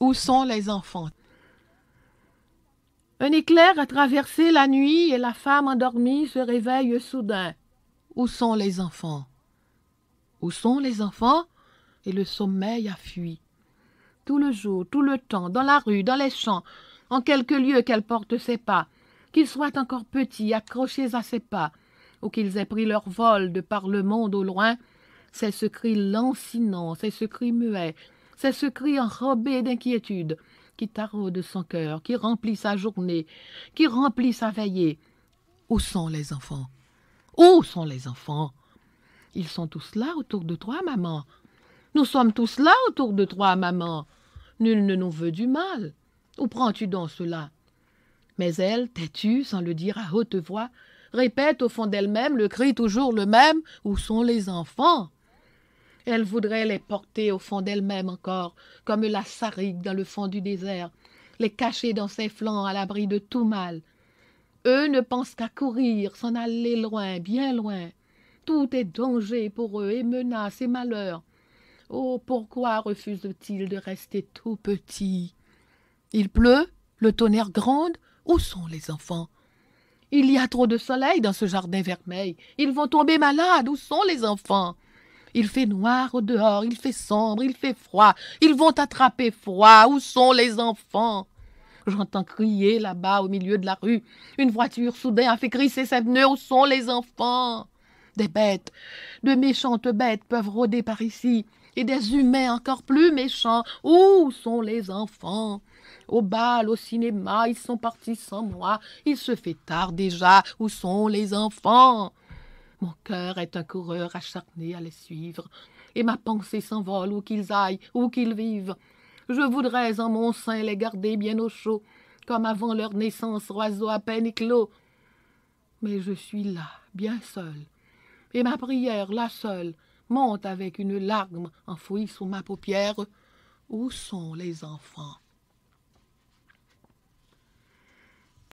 Où sont les enfants Un éclair a traversé la nuit et la femme endormie se réveille soudain. Où sont les enfants Où sont les enfants Et le sommeil a fui. Tout le jour, tout le temps, dans la rue, dans les champs, en quelque lieu qu'elle porte ses pas, qu'ils soient encore petits, accrochés à ses pas, ou qu'ils aient pris leur vol de par le monde au loin, c'est ce cri lancinant, c'est ce cri muet, c'est ce cri enrobé d'inquiétude qui taraude son cœur, qui remplit sa journée, qui remplit sa veillée. Où sont les enfants Où sont les enfants Ils sont tous là autour de toi, maman. Nous sommes tous là autour de toi, maman. Nul ne nous veut du mal. Où prends-tu donc cela Mais elle, têtue, sans le dire à haute voix, répète au fond d'elle-même le cri toujours le même Où sont les enfants elle voudrait les porter au fond d'elle-même encore, comme la sarigue dans le fond du désert, les cacher dans ses flancs à l'abri de tout mal. Eux ne pensent qu'à courir, s'en aller loin, bien loin. Tout est danger pour eux, et menace et malheur. Oh, pourquoi refusent-ils de rester tout petits Il pleut, le tonnerre gronde, où sont les enfants Il y a trop de soleil dans ce jardin vermeil. Ils vont tomber malades, où sont les enfants il fait noir au dehors, il fait sombre, il fait froid. Ils vont attraper froid. Où sont les enfants J'entends crier là-bas au milieu de la rue. Une voiture soudain a fait crisser ses pneus. Où sont les enfants Des bêtes, de méchantes bêtes peuvent rôder par ici. Et des humains encore plus méchants. Où sont les enfants Au bal, au cinéma, ils sont partis sans moi. Il se fait tard déjà. Où sont les enfants mon cœur est un coureur acharné à les suivre, et ma pensée s'envole où qu'ils aillent, où qu'ils vivent. Je voudrais en mon sein les garder bien au chaud, comme avant leur naissance, oiseaux à peine éclos. Mais je suis là, bien seul, et ma prière, là seule, monte avec une larme enfouie sous ma paupière. Où sont les enfants?